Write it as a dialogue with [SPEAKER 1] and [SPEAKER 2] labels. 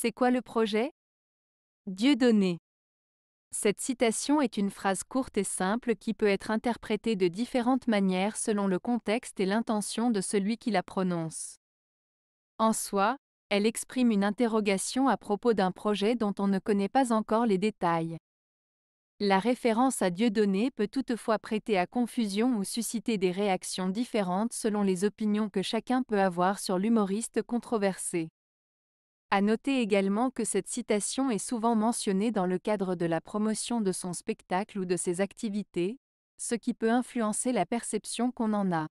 [SPEAKER 1] C'est quoi le projet Dieu donné. Cette citation est une phrase courte et simple qui peut être interprétée de différentes manières selon le contexte et l'intention de celui qui la prononce. En soi, elle exprime une interrogation à propos d'un projet dont on ne connaît pas encore les détails. La référence à Dieu donné peut toutefois prêter à confusion ou susciter des réactions différentes selon les opinions que chacun peut avoir sur l'humoriste controversé. À noter également que cette citation est souvent mentionnée dans le cadre de la promotion de son spectacle ou de ses activités, ce qui peut influencer la perception qu'on en a.